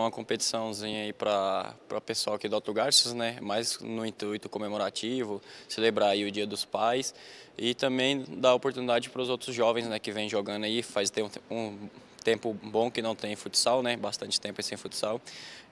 Uma competiçãozinha aí para o pessoal aqui do Alto Garças, né? Mais no intuito comemorativo, celebrar aí o Dia dos Pais e também dar oportunidade para os outros jovens, né? Que vem jogando aí, faz tem um, um tempo bom que não tem futsal, né? Bastante tempo sem futsal.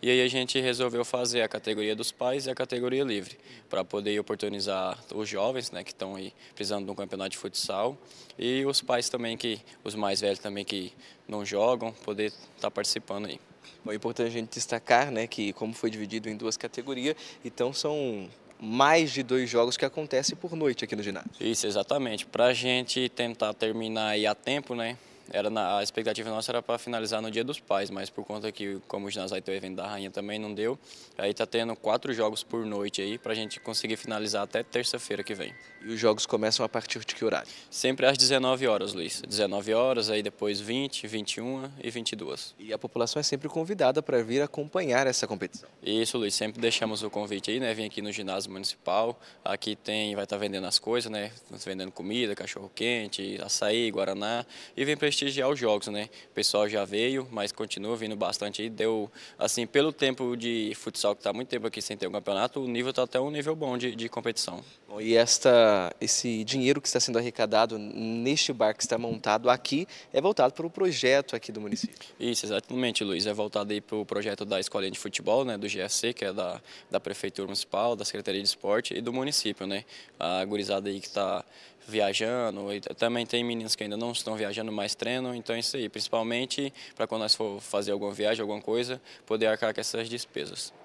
E aí a gente resolveu fazer a categoria dos pais e a categoria livre, para poder oportunizar os jovens, né, que estão aí precisando de um campeonato de futsal, e os pais também que os mais velhos também que não jogam, poder estar tá participando aí. Bom, é importante a gente destacar né, que, como foi dividido em duas categorias, então são mais de dois jogos que acontecem por noite aqui no ginásio. Isso, exatamente. Para a gente tentar terminar aí a tempo, né? era na, a expectativa nossa era para finalizar no Dia dos Pais, mas por conta que, como o ginásio vai ter o evento da Rainha também não deu, aí está tendo quatro jogos por noite aí para a gente conseguir finalizar até terça-feira que vem. E os jogos começam a partir de que horário? Sempre às 19 horas, Luiz. 19 horas, aí depois 20, 21 e 22. E a população é sempre convidada para vir acompanhar essa competição? Isso, Luiz. Sempre deixamos o convite aí, né? Vim aqui no ginásio municipal, aqui tem, vai estar tá vendendo as coisas, né? Vendendo comida, cachorro quente, açaí, guaraná e vem prestigiar prestigiar os jogos, né? O pessoal já veio, mas continua vindo bastante aí. Deu, assim, pelo tempo de futsal que está muito tempo aqui sem ter um campeonato, o nível está até um nível bom de, de competição e esta, esse dinheiro que está sendo arrecadado neste bar que está montado aqui é voltado para o projeto aqui do município. Isso, exatamente, Luiz. É voltado aí para o projeto da Escolinha de Futebol, né, do GSC que é da, da Prefeitura Municipal, da Secretaria de Esporte e do município, né? A gurizada aí que está viajando, e também tem meninos que ainda não estão viajando, mais treinam, então é isso aí, principalmente para quando nós for fazer alguma viagem, alguma coisa, poder arcar com essas despesas.